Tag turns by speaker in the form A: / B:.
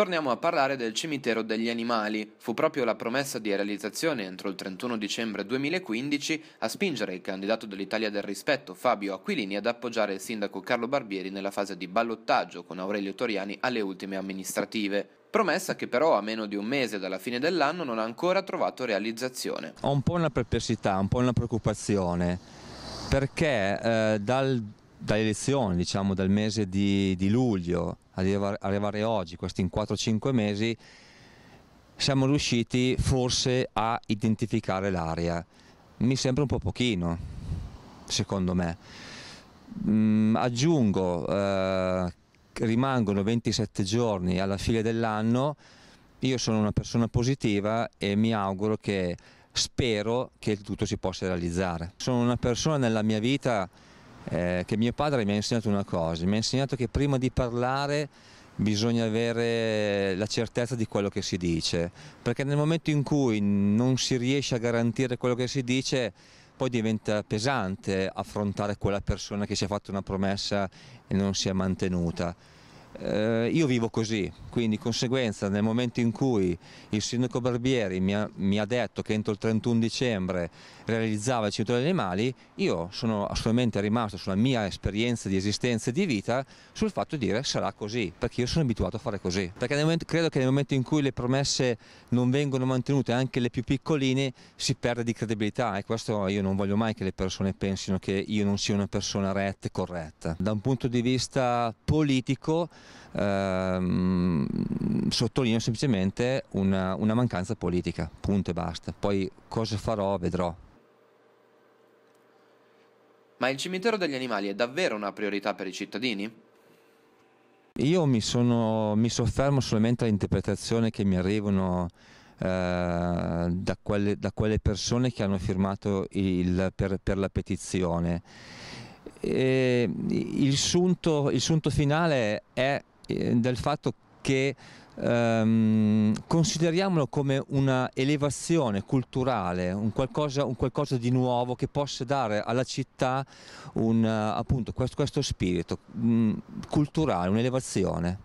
A: Torniamo a parlare del cimitero degli animali. Fu proprio la promessa di realizzazione entro il 31 dicembre 2015 a spingere il candidato dell'Italia del rispetto Fabio Aquilini ad appoggiare il sindaco Carlo Barbieri nella fase di ballottaggio con Aurelio Toriani alle ultime amministrative. Promessa che però a meno di un mese dalla fine dell'anno non ha ancora trovato realizzazione.
B: Ho un po' una perplessità, un po' una preoccupazione perché eh, dal dalle elezioni, diciamo dal mese di, di luglio, arrivare, arrivare oggi, questi in 4-5 mesi, siamo riusciti forse a identificare l'area. Mi sembra un po' pochino, secondo me. Mm, aggiungo, eh, rimangono 27 giorni alla fine dell'anno, io sono una persona positiva e mi auguro che, spero che tutto si possa realizzare. Sono una persona nella mia vita eh, che mio padre mi ha insegnato una cosa, mi ha insegnato che prima di parlare bisogna avere la certezza di quello che si dice, perché nel momento in cui non si riesce a garantire quello che si dice, poi diventa pesante affrontare quella persona che si è fatta una promessa e non si è mantenuta. Eh, io vivo così, quindi in conseguenza nel momento in cui il sindaco Barbieri mi ha, mi ha detto che entro il 31 dicembre realizzava il centro degli animali, io sono assolutamente rimasto sulla mia esperienza di esistenza e di vita sul fatto di dire sarà così, perché io sono abituato a fare così. Perché momento, credo che nel momento in cui le promesse non vengono mantenute, anche le più piccoline, si perde di credibilità e questo io non voglio mai che le persone pensino che io non sia una persona retta e corretta. Da un punto di vista politico ehm, sottolineo semplicemente una, una mancanza politica, punto e basta. Poi cosa farò vedrò.
A: Ma il cimitero degli animali è davvero una priorità per i cittadini?
B: Io mi, sono, mi, soffermo solamente all'interpretazione che mi arrivano eh, da, quelle, da, quelle, persone che hanno firmato il, per, per la petizione eh, il, sunto, il, sunto, finale è eh, del fatto che ehm, consideriamolo come una elevazione culturale, un qualcosa, un qualcosa, di nuovo che possa dare alla città un, appunto,
A: questo, questo spirito mh, mm, culturale, un'elevazione.